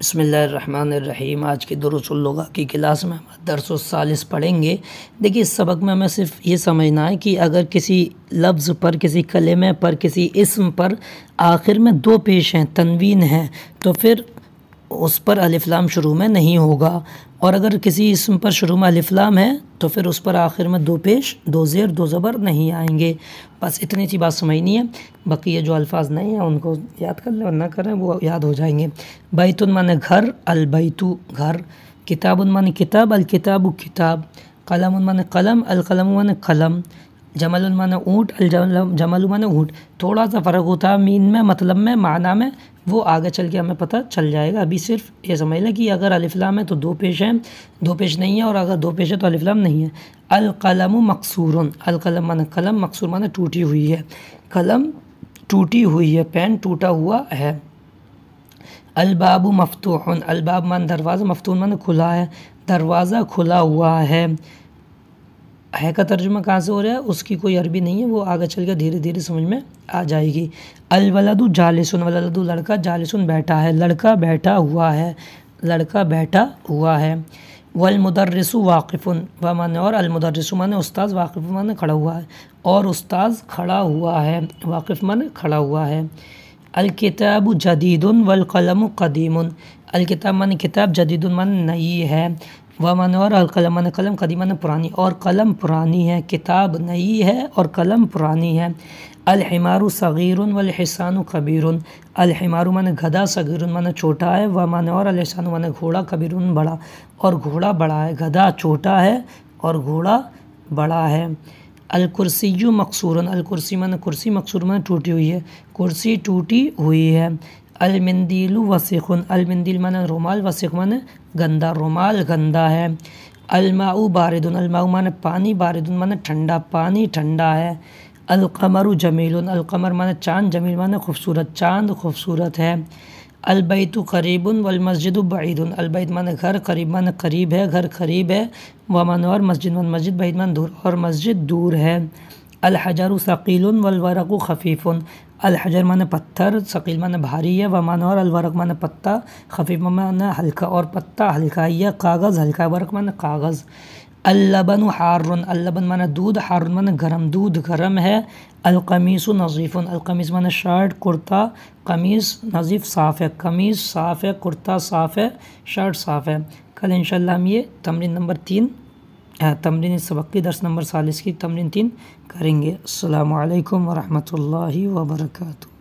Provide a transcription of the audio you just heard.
बसमीम आज के दरसुल्लगा की क्लास में हम दरसालिस पढ़ेंगे देखिए इस सबक में हमें सिर्फ ये समझना है कि अगर किसी लफ्ज़ पर किसी कलेमे पर किसी इसम पर आखिर में दो पेश हैं तनवीन हैं तो फिर उस पर अलिफ्लाम शुरू में नहीं होगा और अगर किसी इसम पर शुरू में अलिफ्लाम है तो फिर उस पर आखिर में दो पेश दो ज़ेर दो ज़बर नहीं आएंगे बस इतनी सी बात समझनी है बाकी ये जो अल्फाज नहीं हैं उनको याद कर लें और ना करें वो याद हो जाएंगे बैतुन माने घर अलबैतु घर किताबुन माने किताब अलकताब किताब कलम माने कलम अलकलम माने कलम जमल माना ऊँट जमल माना ऊँट थोड़ा सा फ़र्क होता है मीन में मतलब में माना में वो आगे चल के हमें पता चल जाएगा अभी सिर्फ ये समझ लें कि अगर अलफ़लाम है तो दो पेश हैं दो पेश नहीं है और अगर दो पेश है तो अलफ़लाम नहीं है अलकलम मकसूर अलकलम माना कलम मकसूर माना टूटी हुई है कलम टूटी हुई है पेन टूटा हुआ है अलबाबू मफतून अलबाब मान दरवाज़ा मफतून मान खुला है दरवाज़ा खुला हुआ है है का तर्जुमा कहाँ से हो रहा है उसकी कोई अरबी नहीं है वो आगे चल के धीरे धीरे समझ में आ जाएगी अलवलादू वलदू वलादू लड़का जालसुन बैठा है लड़का बैठा हुआ है लड़का बैठा हुआ है वलमदरसु वाकिफ़ुन व माने और अलमदरसु माने उस्ताद वाकिफ़ माने खड़ा हुआ है और उस्ताद खड़ा हुआ है वाकिफ़ माने खड़ा हुआ है अलकिताब जदीदन वलकलम कदीम अलकिताब मान किताब जदीदन मान नई है व मनवर और कलम मन कलम पुरानी और कलम पुरानी है किताब नई है और कलम पुरानी है अलहमारु सग़ीर वलहसान कबीर अलहमारु मन गदा सग़ीर मन छोटा है व मनवर अलहसान मन घोड़ा कबीर बड़ा और घोड़ा बड़ा है गदा छोटा है और घोड़ा बड़ा है अलकुर्सी मकसूरन अलकुर्सी मन कुर्सी मकसूर मन टूटी हुई है कुर्सी टूटी हुई है अलमिंदील वसीखुन अलमंदील माना रुमाल वसीख माना गंदा रुमाल गंदा है अलमाऊ बारिदुन अलमाऊ माना पानी बारिदुन माने ठंडा पानी ठंडा है अलकमर जमील अलकमर माने चांद जमील माने खूबसूरत चांद खूबसूरत है अलबैत करीब वलमस्जिद बैद अलबैत मान घर करीब मान करीब है घर करीब है वमन और मस्जिद मन मस्जिद बैद दूर और मस्जिद दूर है अलहजर शकील वलवरक खफीफ़ुन अलहजर माने पत्थर शकील मान भारी है व माने और अलवरक मान पत्ता खफीफ मान हल्का और पत्ता हल्का या कागज़ हल्का वरक मान कागज़ अल्लबन हारन अल्लबन माना दूध हारन माना गरम दूध गरम है अलकमीस नजीफ़ुन अलकमीस माना शर्ट कुर्ता कमीज़ नजीफ़ साफ़ है कमीज़ साफ़ है कुर्ता साफ़ है शर्ट साफ़ है कल इनशा हम ये तमरीन नंबर तीन तमरीन इस वक्त की दर्स नंबर सालिस की तमरीन तीन करेंगे अल्लाम वरहमल वर्का